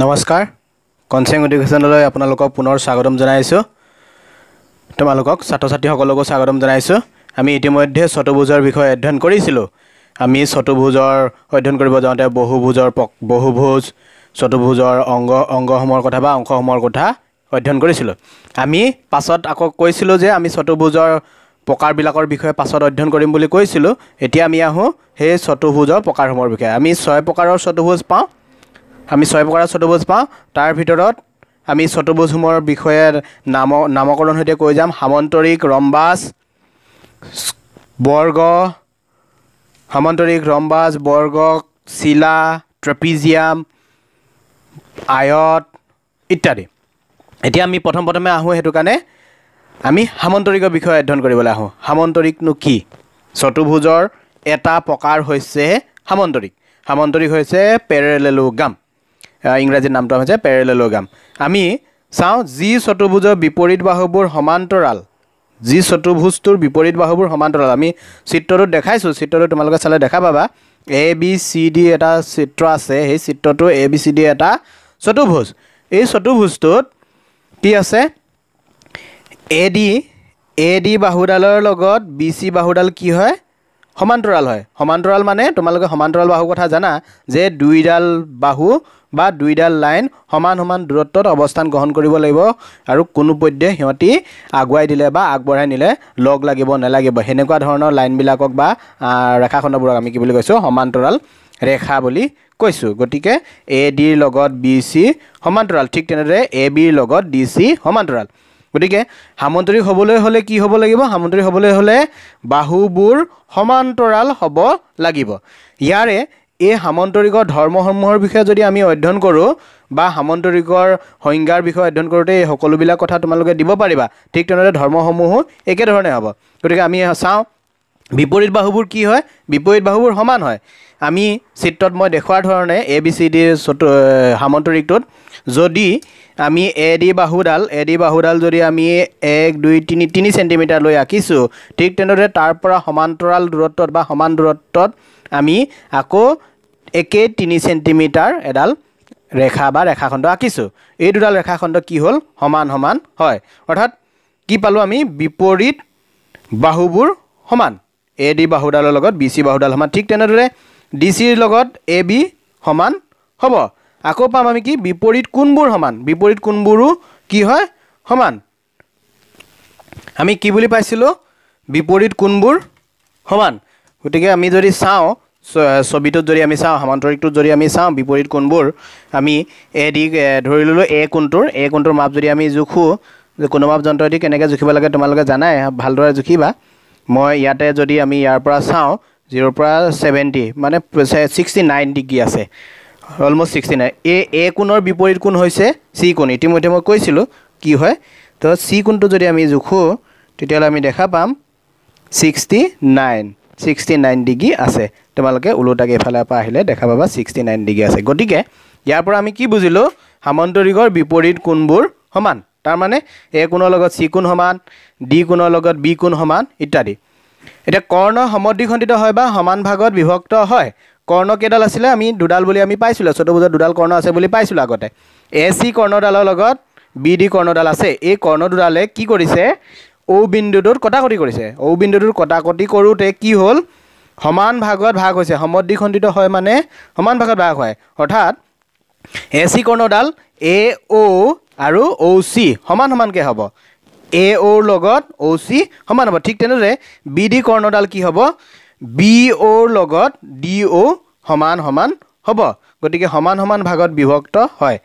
নমস্কাৰ কনচেং এডুকেশ্যনলৈ আপোনালোকক পুনৰ স্বাগতম জনাইছোঁ তোমালোকক ছাত্ৰ ছাত্ৰীসকলকো স্বাগতম জনাইছোঁ আমি ইতিমধ্যে চতুভোজৰ বিষয়ে অধ্যয়ন কৰিছিলোঁ আমি চতুভোজৰ অধ্যয়ন কৰিব যাওঁতে বহুভোজৰ প বহুভোজ চতুভোজৰ অংগ অংগসমূহৰ কথা বা অংশসমূহৰ কথা অধ্যয়ন কৰিছিলোঁ আমি পাছত আকৌ কৈছিলোঁ যে আমি চতুভোজৰ প্ৰকাৰবিলাকৰ বিষয়ে পাছত অধ্যয়ন কৰিম বুলি কৈছিলোঁ এতিয়া আমি আহোঁ সেই চতুভোজৰ প্ৰকাৰসমূহৰ বিষয়ে আমি ছয় প্ৰকাৰৰ চতুভোজ পাওঁ আমি ছয় প্ৰকাৰৰ চতুৰ্ভুজ পাওঁ তাৰ ভিতৰত আমি চতুৰ্ভুজসমূহৰ বিষয়ে নাম নামকৰণ সৈতে কৈ যাম সামন্তৰিক ৰম্বাজ বৰ্গ সামন্তৰিক ৰম্বাজ বৰ্গ চিলা ট্ৰেপিজিয়াম আয়ত ইত্যাদি এতিয়া আমি প্ৰথম প্ৰথমে আহোঁ সেইটো কাৰণে আমি সামন্তৰিকৰ বিষয়ে অধ্যয়ন কৰিবলৈ আহোঁ সামন্তৰিকনো কি চতুৰ্ভুজৰ এটা প্ৰকাৰ হৈছে সামন্তৰিক সামন্তৰিক হৈছে পেৰেলেলোগ্ৰাম ইংৰাজীৰ নামটো হৈছে পেৰেলেলগাম আমি চাওঁ যি চতুৰ্ভুজৰ বিপৰীত বাহুবোৰ সমান্তৰাল যি চতুৰ্ভুজটোৰ বিপৰীত বাহুবোৰ সমান্তৰাল আমি চিত্ৰটোত দেখাইছোঁ চিত্ৰটো তোমালোকে চালে দেখা পাবা এ বি চি ডি এটা চিত্ৰ আছে সেই চিত্ৰটো এ বি চি ডি এটা চতুৰ্ভুজ এই চতুৰ্ভুজটোত কি আছে এ ডি এ ডি বাহুডালৰ লগত বি চি বাহুডাল কি হয় সমান্তৰাল হয় সমান্তৰাল মানে তোমালোকে সমান্তৰাল বাহুৰ কথা জানা যে দুইডাল বাহু বা দুইডাল লাইন সমান সমান দূৰত্বত অৱস্থান গ্ৰহণ কৰিব লাগিব আৰু কোনোপধ্যে সিহঁতি আগুৱাই দিলে বা আগবঢ়াই নিলে লগ লাগিব নেলাগিব সেনেকুৱা ধৰণৰ লাইনবিলাকক বা ৰেখাখণ্ডবোৰক আমি কি বুলি কৈছোঁ সমান্তৰাল ৰেখা বুলি কৈছোঁ গতিকে এ ডিৰ লগত বি চি সমান্তৰাল ঠিক তেনেদৰে এ বিৰ লগত ডি চি সমান্তৰাল গতিকে সামন্তৰিক হ'বলৈ হ'লে কি হ'ব লাগিব সামন্তৰিক হ'বলৈ হ'লে বাহুবোৰ সমান্তৰাল হ'ব লাগিব ইয়াৰে এই সামন্তৰিকৰ ধৰ্মসমূহৰ বিষয়ে যদি আমি অধ্যয়ন কৰোঁ বা সামন্তৰিকৰ সংজ্ঞাৰ বিষয়ে অধ্যয়ন কৰোঁতে এই সকলোবিলাক কথা তোমালোকে দিব পাৰিবা ঠিক তেনেদৰে ধৰ্মসমূহো একেধৰণে হ'ব গতিকে আমি চাওঁ বিপৰীত বাহুবোৰ কি হয় বিপৰীত বাহুবোৰ সমান হয় আমি চিত্ৰত মই দেখুওৱাৰ ধৰণে এ বি চি ডিৰ চতু সামন্তৰিকটোত যদি আমি এ ডি বাহুডাল এ ডি বাহুডাল যদি আমি এক দুই তিনি তিনি চেণ্টিমিটাৰ লৈ আঁকিছোঁ ঠিক তেনেদৰে তাৰ পৰা সমান্তৰাল দূৰত্বত বা সমান দূৰত্বত আমি আকৌ একে তিনি চেণ্টিমিটাৰ এডাল ৰেখা বা ৰেখাখণ্ড আঁকিছোঁ এই দুডাল ৰেখাখণ্ড কি হ'ল সমান সমান হয় অৰ্থাৎ কি পালোঁ আমি বিপৰীত বাহুবোৰ সমান এ ডি বাহুডালৰ লগত বি চি বাহুডাল সমান ঠিক তেনেদৰে ডি চিৰ লগত এ বি সমান হ'ব আকৌ পাম আমি কি বিপৰীত কোনবোৰ সমান বিপৰীত কোনবোৰো কি হয় সমান আমি কি বুলি পাইছিলোঁ বিপৰীত কোনবোৰ সমান গতিকে আমি যদি চাওঁ ছবিটোত যদি আমি চাওঁ সমান্তৰিকটোত যদি আমি চাওঁ বিপৰীত কোনবোৰ আমি এ দি ধৰি ল'লোঁ এ কোনটোৰ এ কোনটোৰ মাপ যদি আমি জোখোঁ যে কোনো মাপ যন্ত্ৰদি কেনেকৈ জুখিব লাগে তোমালোকে জানাই ভালদৰে জুখিবা মই ইয়াতে যদি আমি ইয়াৰ পৰা চাওঁ জিৰ'ৰ পৰা ছেভেণ্টি মানে ছিক্সটি নাইন ডিগ্ৰী আছে অলমষ্ট ছিক্সটি নাইন এই এ কোণৰ বিপৰীত কোণ হৈছে চি কোণ ইতিমধ্যে মই কৈছিলোঁ কি হয় তো চি কোণটো যদি আমি জোখো তেতিয়াহ'লে আমি দেখা পাম sixty nine sixty nine degree আছে তোমালোকে ওলোটাকে এইফালে পৰা আহিলে দেখা পাবা ছিক্সটি নাইন ডিগ্ৰী আছে গতিকে ইয়াৰ পৰা আমি কি বুজিলোঁ সামন্তৰিকৰ বিপৰীত কোণবোৰ সমান তাৰমানে এ কোণৰ লগত চি কোণ সমান ডি কোণৰ লগত বি কোণ সমান ইত্যাদি এতিয়া কৰ্ণ সমদ্বিখণ্ডিত হয় বা সমান ভাগত বিভক্ত হয় কৰ্ণ কেইডাল আছিলে আমি দুডাল বুলি আমি পাইছিলোঁ চতুৰ্ভুজত দুডাল কৰ্ণ আছে বুলি পাইছিলোঁ আগতে এ চি কৰ্ণডালৰ লগত বি ডি কৰ্ণডাল আছে এই কৰ্ণ দুডালে কি কৰিছে ঔ বিন্দুটোত কটাকটি কৰিছে ঔ বিন্দুটোত কটাকটি কৰোঁতে কি হ'ল সমান ভাগত ভাগ হৈছে সমদ্বিখণ্ডিত হয় মানে সমান ভাগত ভাগ হয় অৰ্থাৎ এ চি কৰ্ণডাল এ অ' আৰু অ' চি সমান সমানকৈ হ'ব এ অ'ৰ লগত অ' চি সমান হ'ব ঠিক তেনেদৰে বি ডি কৰ্ণডাল কি হ'ব বি অ'ৰ লগত ডি অ' সমান সমান হ'ব গতিকে সমান সমান ভাগত বিভক্ত হয়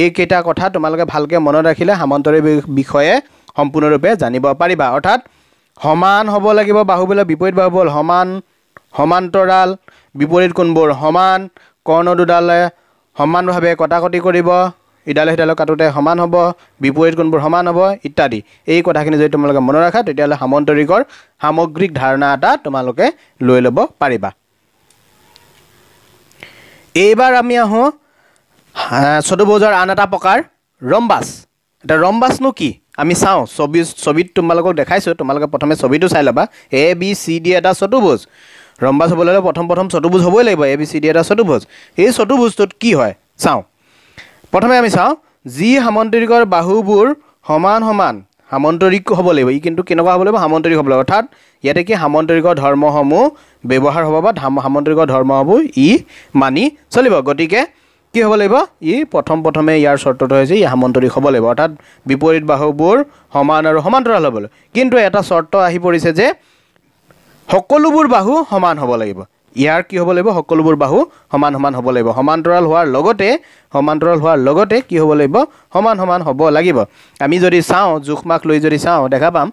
এইকেইটা কথা তোমালোকে ভালকৈ মনত ৰাখিলে সামন্তৰী বিষয়ে সম্পূৰ্ণৰূপে জানিব পাৰিবা অৰ্থাৎ সমান হ'ব লাগিব বাহুবলৰ বিপৰীত বাহুবল সমান সমান্তৰাল বিপৰীত কোনবোৰ সমান কৰ্ণ দুডালে সমানভাৱে কটাকটি কৰিব ইডালে সিডালক কাটোতে সমান হ'ব বিপৰীত কোনবোৰ সমান হ'ব ইত্যাদি এই কথাখিনি যদি তোমালোকে মনত ৰাখা তেতিয়াহ'লে সামন্তৰিকৰ সামগ্ৰিক ধাৰণা এটা তোমালোকে লৈ ল'ব পাৰিবা এইবাৰ আমি আহোঁ চতুৰ্ভোজৰ আন এটা প্ৰকাৰ ৰম্বাছ এতিয়া ৰম্বাছনো কি আমি চাওঁ ছবি ছবিত তোমালোকক দেখাইছোঁ তোমালোকে প্ৰথমে ছবিটো চাই ল'বা এ বি চি ডি এটা চতুৰ্ভোজ ৰম্বাছ হ'বলৈ হ'লে প্ৰথম প্ৰথম চতুৰ্ভোজ হ'বই লাগিব এ বি চি ডি এটা চতুৰ্ভোজ এই চতুৰ্ভোজটোত কি হয় চাওঁ প্ৰথমে আমি চাওঁ যি সামন্তৰিকৰ বাহুবোৰ সমান সমান সামন্তৰিক হ'ব লাগিব ই কিন্তু কেনেকুৱা হ'ব লাগিব সামন্তৰিক হ'ব লাগিব অৰ্থাৎ ইয়াতে কি সামন্তৰিকৰ ধৰ্মসমূহ ব্যৱহাৰ হ'ব বা সামন্তৰিকৰ ধৰ্মসমূহ ই মানি চলিব গতিকে কি হ'ব লাগিব ই প্ৰথম প্ৰথমে ইয়াৰ চৰ্তত হৈছে ই সামন্তৰিক হ'ব লাগিব অৰ্থাৎ বিপৰীত বাহুবোৰ সমান আৰু সমান্তৰাল হ'ব লাগিব কিন্তু এটা চৰ্ত আহি পৰিছে যে সকলোবোৰ বাহু সমান হ'ব লাগিব ইয়াৰ কি হ'ব লাগিব সকলোবোৰ বাহু সমান সমান হ'ব লাগিব সমান্তৰাল হোৱাৰ লগতে সমান্তৰাল হোৱাৰ লগতে কি হ'ব লাগিব সমান সমান হ'ব লাগিব আমি যদি চাওঁ জোখমাক লৈ যদি চাওঁ দেখা পাম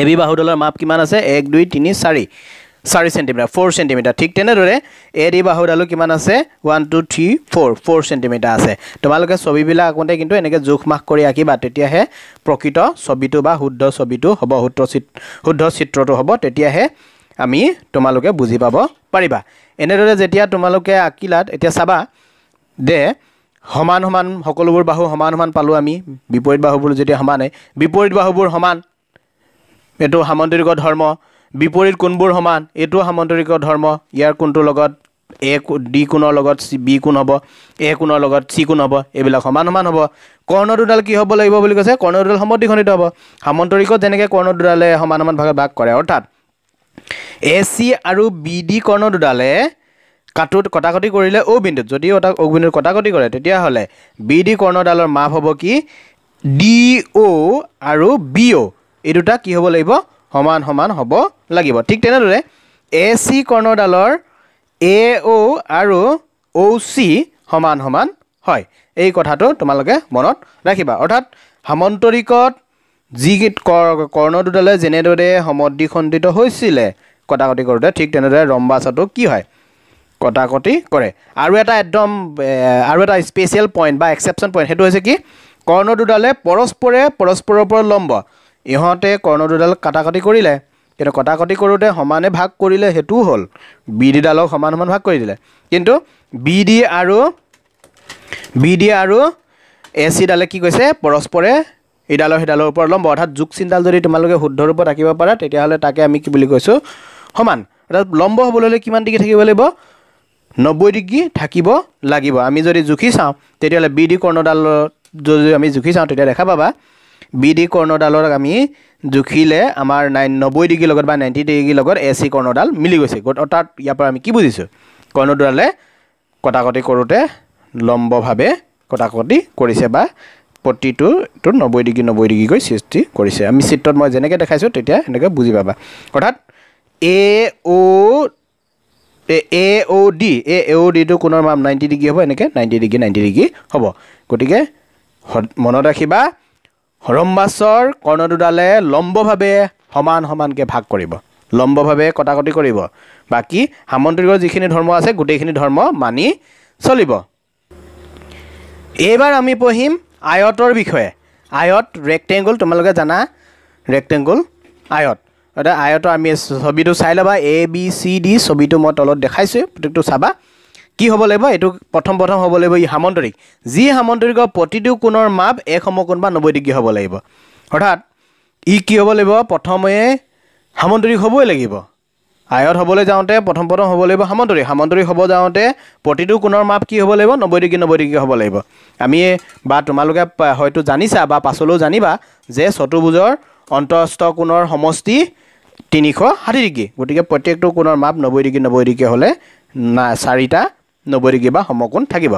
এ বি বাহুডালৰ মাপ কিমান আছে এক দুই তিনি চাৰি চাৰি চেণ্টিমিটাৰ ফ'ৰ চেণ্টিমিটাৰ ঠিক তেনেদৰে এ ডি বাহুডালো কিমান আছে one two three four four centimetre আছে তোমালোকে ছবিবিলাক আঁকোতে কিন্তু এনেকৈ জোখ মাখ কৰি আঁকিবা তেতিয়াহে প্ৰকৃত ছবিটো বা শুদ্ধ ছবিটো হ'ব শুদ্ধ চিত শুদ্ধ চিত্ৰটো হ'ব তেতিয়াহে আমি তোমালোকে বুজি পাব পাৰিবা এনেদৰে যেতিয়া তোমালোকে আঁকিলা এতিয়া চাবা দে সমান সমান সকলোবোৰ বাহু সমান সমান পালোঁ আমি বিপৰীত বাহুবোৰ যেতিয়া সমানে বিপৰীত বাহুবোৰ সমান এইটো সামন্তৰিক ধৰ্ম বিপৰীত কোনবোৰ সমান এইটো সামন্তৰিক ধৰ্ম ইয়াৰ কোনটোৰ লগত এ ডি কোণৰ লগত চি বি কোণ হ'ব এ কোণৰ লগত চি কোণ হ'ব এইবিলাক সমান সমান হ'ব কৰ্ণ দুডাল কি হ'ব লাগিব বুলি কৈছে কৰ্ণ দুডাল সমদ্বিখণিত হ'ব সামন্তৰিকত যেনেকৈ কৰ্ণ দুডালে সমান সমান ভাগত ভাগ কৰে অৰ্থাৎ এ চি আৰু বি ডি কৰ্ণ দুডালে কাটোত কটাকটি কৰিলে অ' বিন্দুত যদি অ' বিন্দুত কটাকটি কৰে তেতিয়াহ'লে বি ডি কৰ্ণডালৰ মাপ হ'ব কি ডি অ' আৰু বি অ' এই দুটা কি হ'ব লাগিব সমান সমান হ'ব লাগিব ঠিক তেনেদৰে এ চি কৰ্ণডালৰ এ অ' আৰু অ' চি সমান সমান হয় এই কথাটো তোমালোকে মনত ৰাখিবা অৰ্থাৎ সামন্তৰিকত যি কৰ্ণ দুডালে যেনেদৰে সমদ্ধি খণ্ডিত হৈছিলে কটাকটি কৰোঁতে ঠিক তেনেদৰে ৰম্বাচাটো কি হয় কটাকটি কৰে আৰু এটা একদম আৰু এটা স্পেচিয়েল পইণ্ট বা এক্সেপশ্যন পইণ্ট সেইটো হৈছে কি কৰ্ণ দুডালে পৰস্পৰে পৰস্পৰৰ ওপৰত লম্ব ইহঁতে কৰ্ণ দুডাল কটাকটি কৰিলে কিন্তু কটাকটি কৰোঁতে সমানে ভাগ কৰিলে সেইটোও হ'ল বি ডিডালক সমান সমান ভাগ কৰি দিলে কিন্তু বি ডি আৰু বি ডি আৰু এ চি ডালে কি কৈছে পৰস্পৰে এইডালৰ সেইডালৰ ওপৰত ল'ম অৰ্থাৎ জোক চিনডাল যদি তোমালোকে শুদ্ধ ৰূপত আঁকিব পাৰা তেতিয়াহ'লে তাকে আমি কি বুলি কৈছোঁ সমান অৰ্থাৎ লম্ব হ'বলৈ হ'লে কিমান ডিগ্ৰী থাকিব লাগিব নব্বৈ ডিগ্ৰী থাকিব লাগিব আমি যদি জুখি চাওঁ তেতিয়াহ'লে বি ডি কৰ্ণডালত যদি আমি জুখি চাওঁ তেতিয়া দেখা পাবা বি ডি কৰ্ণডালত আমি জুখিলে আমাৰ নাই নব্বৈ ডিগ্ৰীৰ লগত বা নাইণ্টি ডিগ্ৰীৰ লগত এ চি কৰ্ণডাল মিলি গৈছে অৰ্থাৎ ইয়াৰ পৰা আমি কি বুজিছোঁ কৰ্ণডালে কটাকটি কৰোঁতে লম্বভাৱে কটাকটি কৰিছে বা প্ৰতিটোতো নব্বৈ ডিগ্ৰী নব্বৈ ডিগ্ৰীকৈ সৃষ্টি কৰিছে আমি চিত্ৰত মই যেনেকৈ দেখাইছোঁ তেতিয়া সেনেকৈ বুজি পাবা অৰ্থাৎ এ অ' এ অ' ডি এ অ' ডিটো কোনো মাম নাইণ্টি ডিগ্ৰী হ'ব এনেকৈ নাইণ্টি ডিগ্ৰী নাইণ্টি ডিগ্ৰী হ'ব গতিকে মনত ৰাখিবা হৰম্বাছৰ কৰ্ণ দুডালে লম্বভাৱে সমান সমানকৈ ভাগ কৰিব লম্বভাৱে কটাকটি কৰিব বাকী সামন্ত্ৰিকৰ যিখিনি ধৰ্ম আছে গোটেইখিনি ধৰ্ম মানি চলিব এইবাৰ আমি পঢ়িম আয়তৰ বিষয়ে আয়ত ৰেক্টেংগুল তোমালোকে জানা ৰেক্টেংগুল আয়ত এতিয়া আয়তৰ আমি ছবিটো চাই ল'বা এ বি চি ডি ছবিটো মই তলত দেখাইছোঁ প্ৰত্যেকটো চাবা কি হ'ব লাগিব এইটো প্ৰথম প্ৰথম হ'ব লাগিব ই সামন্তৰিক যি সামন্তৰিকৰ প্ৰতিটো কোণৰ মাপ এক সমকোণ বা নব্বৈ ডিগ্ৰী হ'ব লাগিব অৰ্থাৎ ই কি হ'ব লাগিব প্ৰথমে সামন্তৰিক হ'বই লাগিব আয়ত হ'বলৈ যাওঁতে প্ৰথম প্ৰথম হ'ব লাগিব সামন্তৰি সামন্তৰি হ'ব যাওঁতে প্ৰতিটো কোণৰ মাপ কি হ'ব লাগিব নব্বৈ ডিগ্ৰী নব্বৈ ডিগ্ৰী হ'ব লাগিব আমি বা তোমালোকে হয়তো জানিছা বা পাছলৈও জানিবা যে চতুৰ্ভুজৰ অন্তঃস্থ কোণৰ সমষ্টি তিনিশ ষাঠি ডিগ্ৰী গতিকে প্ৰত্যেকটো কোণৰ মাপ নব্বৈ ডিগ্ৰী নব্বৈ ডিগ্ৰী হ'লে না চাৰিটা নব্বৈ ডিগ্ৰী বা সমকোণ থাকিব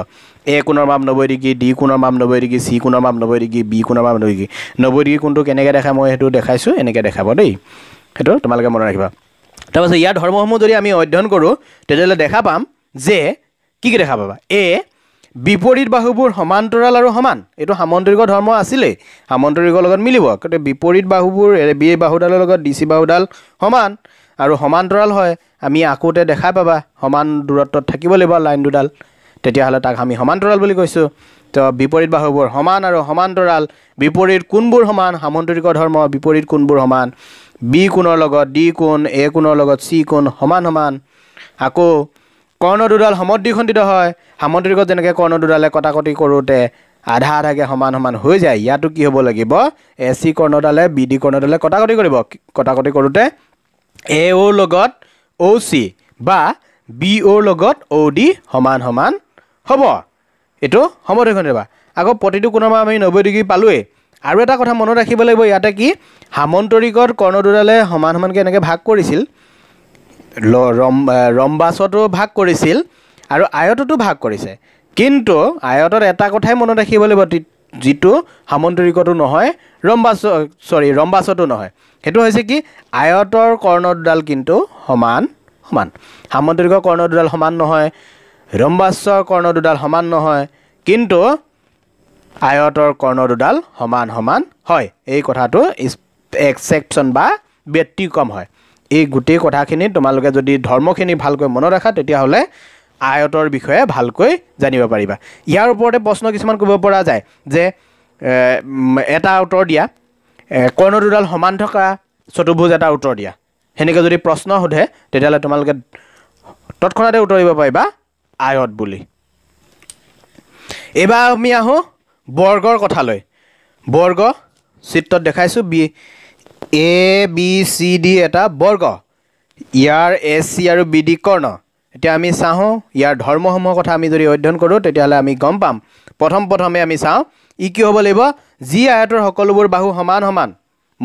এ কোণৰ মাপ নব্বৈ ডিগ্ৰী ডি কোণৰ মাপ নব্বৈ ডিগ্ৰী চি কোণৰ মাপ নব্বৈ ডিগ্ৰী বি কোণৰ মাপ নব্বৈ ডিগ্ৰী নব্বৈ ডিগ্ৰী কোণটো কেনেকৈ দেখা মই সেইটো দেখাইছোঁ এনেকৈ দেখাব দেই সেইটো তোমালোকে মনত ৰাখিবা তাৰপাছত ইয়াৰ ধৰ্মসমূহ যদি আমি অধ্যয়ন কৰোঁ তেতিয়াহ'লে দেখা পাম যে কি কি দেখা পাবা এ বিপৰীত বাহুবোৰ সমান্তৰাল আৰু সমান এইটো সামন্তৰিকৰ ধৰ্ম আছিলেই সামন্তৰিকৰ লগত মিলিব গতিকে বিপৰীত বাহুবোৰ বি এ বাহুডালৰ লগত ডি চি বাহুডাল সমান আৰু সমান্তৰাল হয় আমি আকৌতে দেখা পাবা সমান দূৰত্বত থাকিব লাগিব লাইন দুডাল তেতিয়াহ'লে তাক আমি সমান্তৰাল বুলি কৈছোঁ তো বিপৰীত বাহুবোৰ সমান আৰু সমান্তৰাল বিপৰীত কোনবোৰ সমান সামন্তৰিকৰ ধৰ্ম বিপৰীত কোনবোৰ সমান বি কোণৰ লগত ডি কোণ এ কোণৰ লগত চি কোণ সমান সমান আকৌ কৰ্ণ দুডাল সমদ্বিখণ্ডিত হয় সামদ্ৰিকত যেনেকৈ কৰ্ণ দুডালে কটাকটি কৰোঁতে আধা আধাকৈ সমান সমান হৈ যায় ইয়াতো কি হ'ব লাগিব এ চি কৰ্ণডালে বি ডি কৰ্ণডালে কটাকটি কৰিব কটাকটি কৰোঁতে এ অ'ৰ লগত অ' চি বা বি অ'ৰ লগত অ' ডি সমান সমান হ'ব এইটো খণ্ডিত সমদ্বিখণ্ডিত আকৌ প্ৰতিটো কোণৰ পৰা আমি নব্বৈ ডিগ্ৰী পালোৱেই আৰু এটা কথা মনত ৰাখিব লাগিব ইয়াতে কি সামন্তৰিকত কৰ্ণ দুডালে সমান সমানকৈ এনেকৈ ভাগ কৰিছিল ৰম ৰম্বাছতো ভাগ কৰিছিল আৰু আয়ততো ভাগ কৰিছে কিন্তু আয়তত এটা কথাই মনত ৰাখিব লাগিব যিটো সামন্তৰিকতো নহয় ৰম্বাছ চৰি ৰম্বাছতো নহয় সেইটো হৈছে কি আয়তৰ কৰ্ণ দুডাল কিন্তু সমান সমান সামন্তৰিকৰ কৰ্ণ দুডাল সমান নহয় ৰম্বাছৰ কৰ্ণ দুডাল সমান নহয় কিন্তু আয়তৰ কৰ্ণ দুডাল সমান সমান হয় এই কথাটো এক্সেপশ্যন বা ব্যতিক্ৰম হয় এই গোটেই কথাখিনি তোমালোকে যদি ধৰ্মখিনি ভালকৈ মনত ৰাখা তেতিয়াহ'লে আয়তৰ বিষয়ে ভালকৈ জানিব পাৰিবা ইয়াৰ ওপৰতে প্ৰশ্ন কিছুমান ক'ব পৰা যায় যে এটা উত্তৰ দিয়া কৰ্ণ দুডাল সমান থকা চতুৰ্ভুজ এটা উত্তৰ দিয়া সেনেকৈ যদি প্ৰশ্ন সোধে তেতিয়াহ'লে তোমালোকে তৎক্ষণাতে উত্তৰ দিব পাৰিবা আয়ত বুলি এইবাৰ আমি আহোঁ বৰ্গৰ কথালৈ বৰ্গ চিত্ৰত দেখাইছোঁ B A B C D এটা বৰ্গ ইয়াৰ এ চি আৰু বি ডি কৰ্ণ এতিয়া আমি চাওঁ ইয়াৰ ধৰ্মসমূহৰ কথা আমি যদি অধ্যয়ন কৰোঁ তেতিয়াহ'লে আমি গম পাম প্ৰথম প্ৰথমে আমি চাওঁ ই কি হ'ব লাগিব যি আয়তৰ সকলোবোৰ বাহু সমান সমান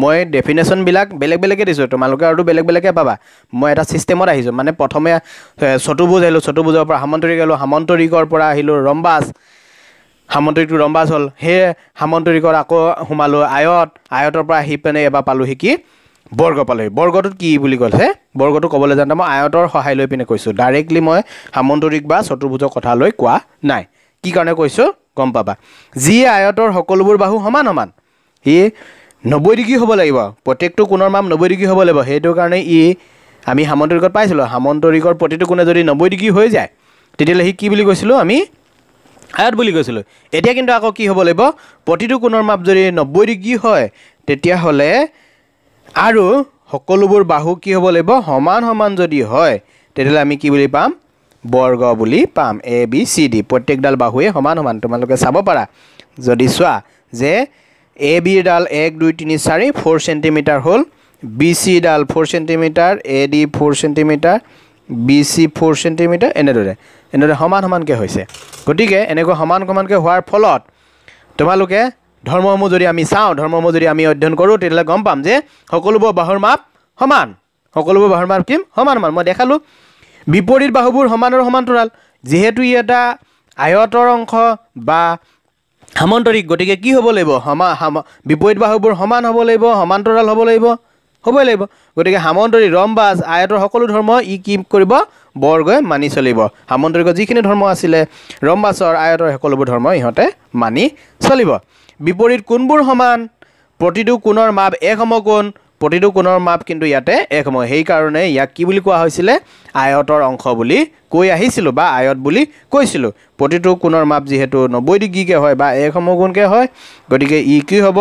মই ডেফিনেশ্যনবিলাক বেলেগ বেলেগে দিছোঁ তোমালোকে আৰু বেলেগ বেলেগে পাবা মই এটা ছিষ্টেমত আহিছোঁ মানে প্ৰথমে চতুৰ্ভুজ আহিলোঁ চতুৰ্ভুজৰ পৰা সামন্তৰিক আহিলোঁ সামন্তৰিকৰ পৰা আহিলোঁ ৰম্বাছ সামন্তৰিকটো ৰম্বাছ হ'ল সেয়ে সামন্তৰিকৰ আকৌ সোমালোঁ আয়ত আয়তৰ পৰা আহি পিনে এবাৰ পালোঁহি কি বৰ্গ পালোহি বৰ্গটোত কি বুলি কৈছে বৰ্গটো ক'বলৈ যাওঁতে মই আয়তৰ সহায় লৈ পিনে কৈছোঁ ডাইৰেক্টলি মই সামন্তৰিক বা চতুৰ্ভুজৰ কথালৈ কোৱা নাই কি কাৰণে কৈছোঁ গম পাবা যি আয়তৰ সকলোবোৰ বাহু সমান সমান সি নব্বৈ ডিগ্ৰী হ'ব লাগিব প্ৰত্যেকটো কোণৰ মাম নব্বৈ ডিগ্ৰী হ'ব লাগিব সেইটো কাৰণে ই আমি সামন্তৰিকত পাইছিলোঁ সামন্তৰিকৰ প্ৰতিটো কোণে যদি নব্বৈ ডিগ্ৰী হৈ যায় তেতিয়াহ'লে সি কি বুলি কৈছিলোঁ আমি আয়ত বুলি কৈছিলোঁ এতিয়া কিন্তু আকৌ কি হ'ব লাগিব প্ৰতিটো কোণৰ মাপ যদি নব্বৈ ডিগ্ৰী হয় তেতিয়াহ'লে আৰু সকলোবোৰ বাহু কি হ'ব লাগিব সমান সমান যদি হয় তেতিয়াহ'লে আমি কি বুলি পাম বৰ্গ বুলি পাম এ বি চি ডি প্ৰত্যেকডাল বাহুৱে সমান সমান তোমালোকে চাব পাৰা যদি চোৱা যে এ বিৰ ডাল এক দুই তিনি চাৰি ফ'ৰ চেণ্টিমিটাৰ হ'ল বি চি ডাল four centimetre A D four centimetre B C four এনেদৰে এনেদৰে সমান সমানকে হৈছে গতি এনেক সমান সমানকে হোৱাৰ ফলত তোমালোকে ধৰ্মসমূহ যদি আমি চাও ধৰ্মসমূহ যদি আমি অধ্যয়ন কৰো তো গম পাম যে সকলবোৰ বাহুৰ মাপ সমান সকলবোৰ বাহুৰ মাপ কি সমান সমান মানে দেখালো বিপৰীত বাহুবোৰ সমানৰ সমান তোৰাল যেহেতু ই এটা আয়তৰ অংশ বা সামন্তৰিক গতি কি হব লাগবে বিপৰীত বাহুবোৰ সমান হব লাগবে সমান্তৰাল হব লাগবে হ'বই লাগিব গতিকে সামন্তৰী ৰমবাজ আয়তৰ সকলো ধৰ্ম ই কি কৰিব বৰগৈ মানি চলিব সামন্তৰিকৰ যিখিনি ধৰ্ম আছিলে ৰমবাজৰ আয়তৰ সকলোবোৰ ধৰ্ম ইহঁতে মানি চলিব বিপৰীত কোনবোৰ সমান প্ৰতিটো কোণৰ মাপ এক সমগুণ প্ৰতিটো কোণৰ মাপ কিন্তু ইয়াতে এক সম সেইকাৰণে ইয়াক কি বুলি কোৱা হৈছিলে আয়তৰ অংশ বুলি কৈ আহিছিলোঁ বা আয়ত বুলি কৈছিলোঁ প্ৰতিটো কোণৰ মাপ যিহেতু নব্বৈ ডিগ্ৰীকৈ হয় বা এক সমগুণকৈ হয় গতিকে ই কি হ'ব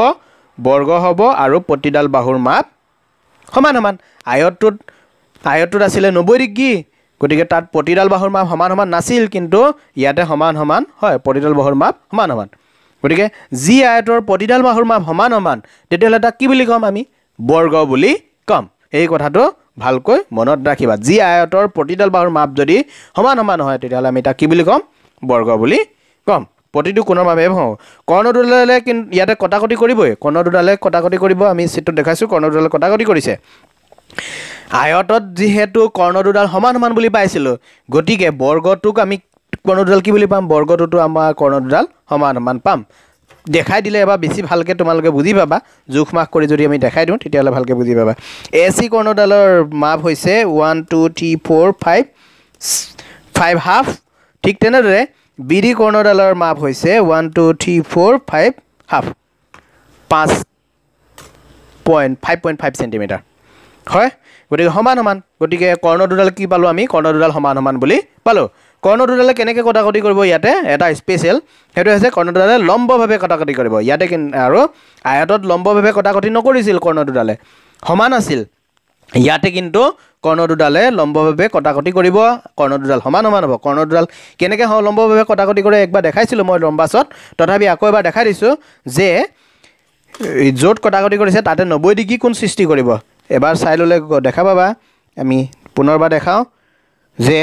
বৰ্গ হ'ব আৰু প্ৰতিডাল বাহুৰ মাপ সমান সমান আয়তটোত আয়তটোত আছিলে নব্বৈ ডিগ্ৰী গতিকে তাত প্ৰতিডাল বাহুৰ মাপ সমান সমান নাছিল কিন্তু ইয়াতে সমান সমান হয় প্ৰতিডাল বাহুৰ মাপ সমান সমান গতিকে যি আয়তৰ প্ৰতিডাল বাহুৰ মাপ সমান সমান তেতিয়াহ'লে তাক কি বুলি ক'ম আমি বৰ্গ বুলি ক'ম এই কথাটো ভালকৈ মনত ৰাখিবা যি আয়তৰ প্ৰতিডাল বাহুৰ মাপ যদি সমান সমান হয় তেতিয়াহ'লে আমি তাক কি বুলি ক'ম বৰ্গ বুলি ক'ম প্ৰতিটো কোণৰ বাবে ভাওঁ কৰ্ণদোডালে কিন্তু ইয়াতে কটাকটি কৰিবই কৰ্ণ কৰ্ণদোডালে কটাকটি কৰিব আমি চিটটোত দেখাইছোঁ কৰ্ণদোডালে কটাকটি কৰিছে আয়তত যিহেতু কৰ্ণ দুডাল সমান সমান বুলি পাইছিলোঁ গতিকে বৰ্গটোক আমি কৰ্ণ দুডাল কি বুলি পাম বৰ্গটোতো আমাৰ কৰ্ণ দুডাল সমান সমান পাম দেখাই দিলে এবাৰ বেছি ভালকৈ তোমালোকে বুজি পাবা জোখ মাখ কৰি যদি আমি দেখাই দিওঁ তেতিয়াহ'লে ভালকৈ বুজি পাবা এ চি কৰ্ণডালৰ মাপ হৈছে one two three four five five half ঠিক তেনেদৰে বিডি কৰ্ণডালৰ মাপ হৈছে one two three four five half পাঁচ point five point five centimetre হয় গতিকে সমান সমান গতিকে কৰ্ণ দুডাল কি পালোঁ আমি কৰ্ণ দুডাল সমান সমান বুলি পালোঁ কৰ্ণ দুডালে কেনেকৈ কটাকটি কৰিব ইয়াতে এটা স্পেচিয়েল সেইটো হৈছে কৰ্ণ দুডালে লম্বভাৱে কটাকটি কৰিব ইয়াতে আৰু আয়াতত লম্বভাৱে কটাকটি নকৰিছিল কৰ্ণ দুডালে সমান আছিল ইয়াতে কিন্তু কৰ্ণ দুডালে লম্বভাৱে কটাকটি কৰিব কৰ্ণ দুডাল সমান সমান হ'ব কৰ্ণ দুডাল কেনেকৈ লম্বভাৱে কটাকটি কৰে একবাৰ দেখাইছিলোঁ মই লম্বাছত তথাপি আকৌ এবাৰ দেখাই দিছোঁ যে য'ত কটাকটি কৰিছে তাতে নব্বৈ ডিগ্ৰী কোন সৃষ্টি কৰিব এবাৰ চাই ল'লে দেখা পাবা আমি পুনৰবাৰ দেখাওঁ যে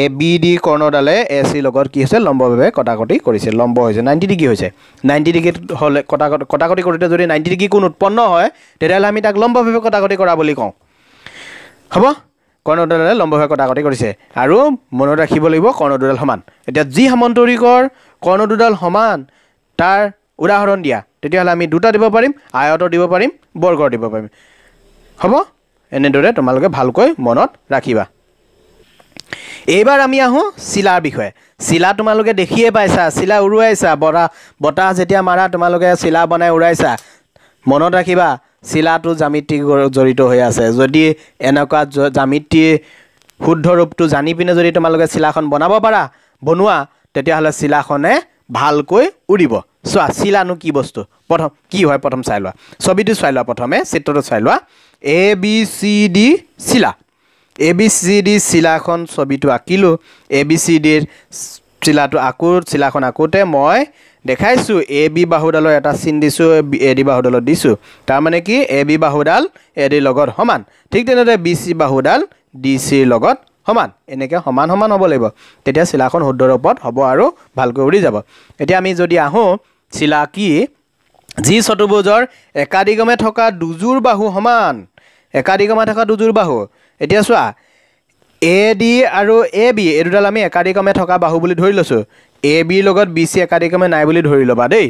এ বি ডি কৰ্ণডালে এ চিৰ লগত কি হৈছে লম্বভাৱে কটাকটি কৰিছে লম্ব হৈছে নাইণ্টি ডিগ্ৰী হৈছে নাইণ্টি ডিগ্ৰীত হ'লে কটাকটি কটাকটি কৰোঁতে যদি নাইণ্টি ডিগ্ৰী কোন উৎপন্ন হয় তেতিয়াহ'লে আমি তাক লম্বভাৱে কটাকটি কৰা বুলি কওঁ হ'ব কৰ্ণদুডালে লম্বভাৱে কটাকটি কৰিছে আৰু মনত ৰাখিব লাগিব কৰ্ণদুডাল সমান এতিয়া যি সামন্তৰিকৰ কৰ্ণদুডাল সমান তাৰ উদাহৰণ দিয়া তেতিয়াহ'লে আমি দুটা দিব পাৰিম আয়তৰ দিব পাৰিম বৰ্গৰ দিব পাৰিম হ'ব এনেদৰে তোমালোকে ভালকৈ মনত ৰাখিবা এইবাৰ আমি আহোঁ চিলাৰ বিষয়ে চিলা তোমালোকে দেখিয়ে পাইছা চিলা উৰুৱাইছা বৰা বতাহ যেতিয়া মাৰা তোমালোকে চিলা বনাই উৰাইছা মনত ৰাখিবা চিলাটো জ্যামিতি জড়িত হৈ আছে যদি এনেকুৱা জ্যামিতি শুদ্ধ ৰূপটো জানি পিনে যদি তোমালোকে চিলাখন বনাব পাৰা বনোৱা তেতিয়াহ'লে চিলাখনে ভালকৈ উৰিব চোৱা চিলানো কি বস্তু প্ৰথম কি হয় প্ৰথম চাই লোৱা ছবিটো চাই লোৱা প্ৰথমে চিত্ৰটো চাই লোৱা এ বি চি ডি চিলা এ বি চি ডি চিলাখন ছবিটো আঁকিলোঁ এ বি চি ডিৰ চিলাটো আঁকো চিলাখন আঁকোতে মই দেখাইছোঁ এ বি বাহুডালৰ এটা চিন দিছোঁ এ ডি বাহুডালত দিছোঁ তাৰমানে কি এ বি বাহুডাল এ ডিৰ লগত সমান ঠিক তেনেদৰে বি চি বাহুডাল ডি চিৰ লগত সমান এনেকৈ সমান সমান হ'ব লাগিব তেতিয়া চিলাখন শুদ্ধ ৰূপত হ'ব আৰু ভালকৈ উৰি যাব এতিয়া আমি যদি আহোঁ চিলা কি যি চতুৰ্ভুজৰ একাধিগমে থকা দুযোৰ বাহু সমান একাধিগমে থকা দুযোৰ বাহু এতিয়া চোৱা এ ডি আৰু এ বি এই দুডাল আমি একাধিক্ৰমে থকা বাহু বুলি ধৰি লৈছোঁ এ বিৰ লগত বি চি একাধিক্ৰমে নাই বুলি ধৰি ল'বা দেই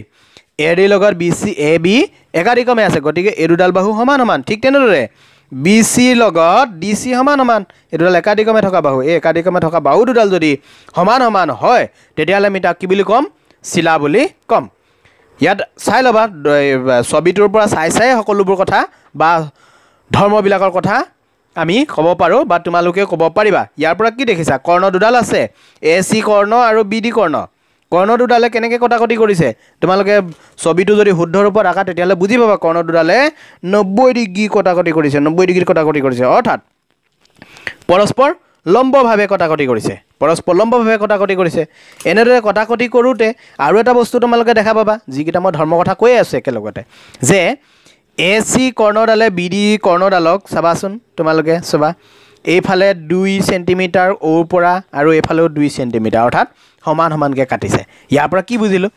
এ ডিৰ লগত বি চি এ বি একাধিক্ৰমে আছে গতিকে এই দুডাল বাহু সমান সমান ঠিক তেনেদৰে বি চিৰ লগত ডি চি সমান সমান এই দুডাল একাধিক্ৰমে থকা বাহু এই একাধিক্ৰমে থকা বাহু দুডাল যদি সমান সমান হয় তেতিয়াহ'লে আমি তাক কি বুলি ক'ম চিলা বুলি ক'ম ইয়াত চাই ল'বা ছবিটোৰ পৰা চাই চাই সকলোবোৰ কথা বা ধৰ্মবিলাকৰ কথা আমি ক'ব পাৰোঁ বা তোমালোকে ক'ব পাৰিবা ইয়াৰ পৰা কি দেখিছা কৰ্ণ দুডাল আছে এ চি কৰ্ণ আৰু বি ডি কৰ্ণ কৰ্ণ দুডালে কেনেকৈ কটাকটি কৰিছে তোমালোকে ছবিটো যদি শুদ্ধ ৰূপত আঁকা তেতিয়াহ'লে বুজি পাবা কৰ্ণ দুডালে নব্বৈ ডিগ্ৰী কটাকটি কৰিছে নব্বৈ ডিগ্ৰী কটাকটি কৰিছে অৰ্থাৎ পৰস্পৰ লম্বভাৱে কটাকটি কৰিছে পৰস্পৰ লম্বভাৱে কটাকটি কৰিছে এনেদৰে কটাকটি কৰোঁতে আৰু এটা বস্তু তোমালোকে দেখা পাবা যিকেইটা মই ধৰ্মৰ কথা কৈয়ে আছোঁ একেলগতে যে এ চি কৰ্ণডালে বি ডি কৰ্ণডালক চাবাচোন তোমালোকে চাবা এইফালে দুই চেণ্টিমিটাৰ অ'ৰ পৰা আৰু এইফালেও দুই চেণ্টিমিটাৰ অৰ্থাৎ সমান সমানকৈ কাটিছে ইয়াৰ পৰা কি বুজিলোঁ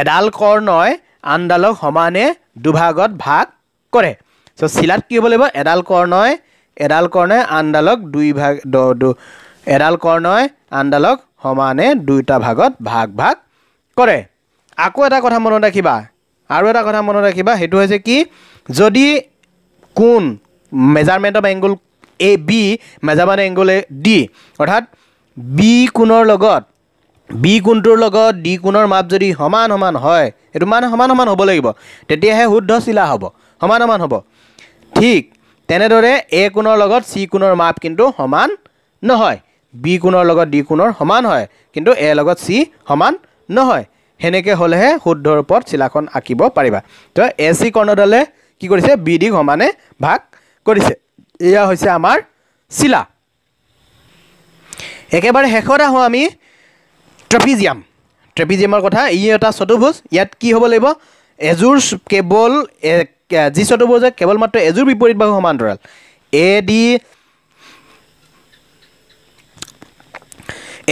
এডাল কৰ্ণই আনডালক সমানে দুভাগত ভাগ কৰে চ' চিলাত কি হ'ব লাগিব এডাল কৰ্ণই এডাল কৰ্ণই আনডালক দুই ভাগ এডাল কৰ্ণই আনডালক সমানে দুটা ভাগত ভাগ ভাগ কৰে আকৌ এটা কথা মনত ৰাখিবা আৰু এটা কথা মনত ৰাখিবা সেইটো হৈছে কি যদি কোন measurement of angle A B measurement angle A D অৰ্থাৎ বি কোণৰ লগত বি কোণটোৰ লগত ডি কোণৰ মাপ যদি সমান সমান হয় সেইটো মানে সমান সমান হ'ব লাগিব তেতিয়াহে শুদ্ধ চিলা হ'ব সমান সমান হ'ব ঠিক তেনেদৰে এ কোণৰ লগত চি কোণৰ মাপ কিন্তু সমান নহয় বি কোণৰ লগত ডি কোণৰ সমান হয় কিন্তু এ লগত চি সমান নহয় সেনেকৈ হ'লেহে শুদ্ধ ৰূপত চিলাখন আঁকিব পাৰিবা তো এ চি কৰ্ণডালে কি কৰিছে বি সমানে ভাগ কৰিছে এয়া হৈছে আমাৰ চিলা একেবাৰে শেষত আহোঁ আমি ট্ৰেপিজিয়াম ট্ৰেপিজিয়ামৰ কথা ই এটা চতুৰ্ভুজ ইয়াত কি হ'ব লাগিব এযোৰ কেৱল যি চতুৰ্ভুজে কেৱল মাত্ৰ এযোৰ বিপৰীত বাহু সমান্তৰাল এ ডি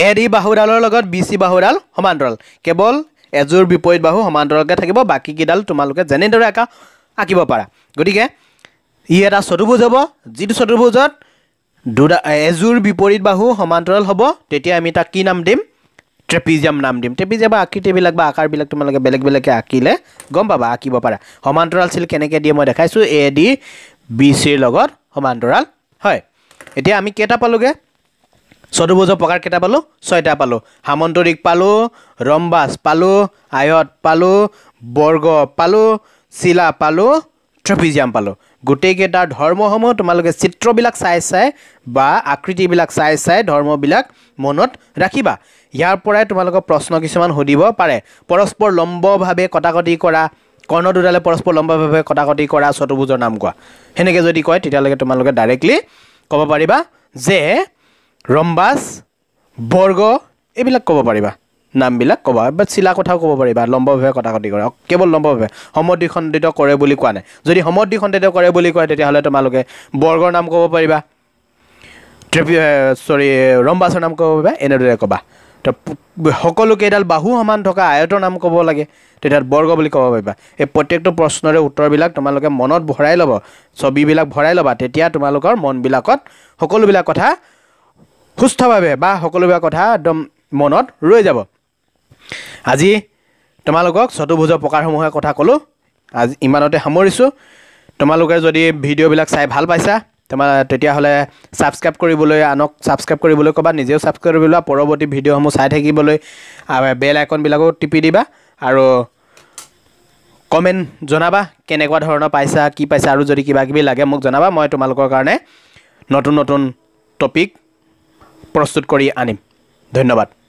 এ ডি বাহুডালৰ লগত বি চি বাহুডাল সমান্তৰাল কেৱল এযোৰ বিপৰীত বাহু সমান্তৰালকৈ থাকিব বাকীকেইডাল তোমালোকে যেনেদৰে আঁকা আঁকিব পাৰা গতিকে ই এটা চতুৰ্ভুজ হ'ব যিটো চতুৰ্ভুজত দুটা এযোৰ বিপৰীত বাহু সমান্তৰাল হ'ব তেতিয়া আমি তাক কি নাম দিম ট্ৰেপিজিয়াম নাম দিম ট্ৰেপিজিয়াম বা আকৃতিবিলাক বা আকাৰবিলাক তোমালোকে বেলেগ বেলেগকে আঁকিলে গম পাবা আঁকিব পাৰা সমান্তৰাল চিল কেনেকৈ দিয়ে মই দেখাইছোঁ এ ডি বি চিৰ লগত সমান্তৰাল হয় এতিয়া আমি কেইটা পালোঁগৈ চতুৰ্ভুজৰ প্ৰকাৰ কেইটা পালোঁ ছয়টা পালোঁ সামন্তৰিক পালোঁ ৰম্বাচ পালোঁ আয়ত পালোঁ বৰ্গ পালোঁ চিলা পালোঁ ট্ৰেপিজিয়াম পালোঁ গোটেইকেইটাৰ ধৰ্মসমূহ তোমালোকে চিত্ৰবিলাক চাই চাই বা আকৃতিবিলাক চাই চাই ধৰ্মবিলাক মনত ৰাখিবা ইয়াৰ পৰাই তোমালোকক প্ৰশ্ন কিছুমান সুধিব পাৰে পৰস্পৰ লম্বভাৱে কটাকটি কৰা কৰ্ণ দুডালে পৰস্পৰ লম্বভাৱে কটাকটি কৰা চতুৰ্ভুজৰ নাম কোৱা সেনেকৈ যদি কয় তেতিয়ালৈকে তোমালোকে ডাইৰেক্টলি ক'ব পাৰিবা যে ৰম্বাছ বৰ্গ এইবিলাক ক'ব পাৰিবা নামবিলাক ক'বা বা চিলা কথাও ক'ব পাৰিবা লম্বভাৱে কথা কটাকটি কৰে কেৱল লম্বভাৱে সমদ্বিখণ্ডিত কৰে বুলি কোৱা নাই যদি সমদ্বিখণ্ডিত কৰে বুলি কয় তেতিয়াহ'লে তোমালোকে বৰ্গৰ নাম ক'ব পাৰিবা ত্ৰিপি চৰি ৰম্বাছৰ নাম ক'ব পাৰিবা এনেদৰে ক'বা তো সকলোকেইডাল বাহু সমান থকা আয়তৰ নাম ক'ব লাগে তেতিয়া বৰ্গ বুলি ক'ব পাৰিবা এই প্ৰত্যেকটো প্ৰশ্নৰে উত্তৰবিলাক তোমালোকে মনত ভৰাই ল'ব ছবিবিলাক ভৰাই ল'বা তেতিয়া তোমালোকৰ মনবিলাকত সকলোবিলাক কথা সুস্থভাৱে বা সকলোবিলাক কথা একদম মনত ৰৈ যাব আজি তোমালোকক চতুৰ্ভুজৰ প্ৰকাৰসমূহৰ কথা ক'লোঁ আজি ইমানতে সামৰিছোঁ তোমালোকে যদি ভিডিঅ'বিলাক চাই ভাল পাইছা তোমাৰ তেতিয়াহ'লে ছাবস্ক্ৰাইব কৰিবলৈ আনক ছাবস্ক্ৰাইব কৰিবলৈ ক'বা নিজেও ছাবস্ক্ৰাইব কৰিব লোৱা পৰৱৰ্তী ভিডিঅ'সমূহ চাই থাকিবলৈ বেল আইকনবিলাকো টিপি দিবা আৰু কমেণ্ট জনাবা কেনেকুৱা ধৰণৰ পাইছা কি পাইছা আৰু যদি কিবাকিবি লাগে মোক জনাবা মই তোমালোকৰ কাৰণে নতুন নতুন টপিক প্ৰস্তুত কৰি আনিম ধন্যবাদ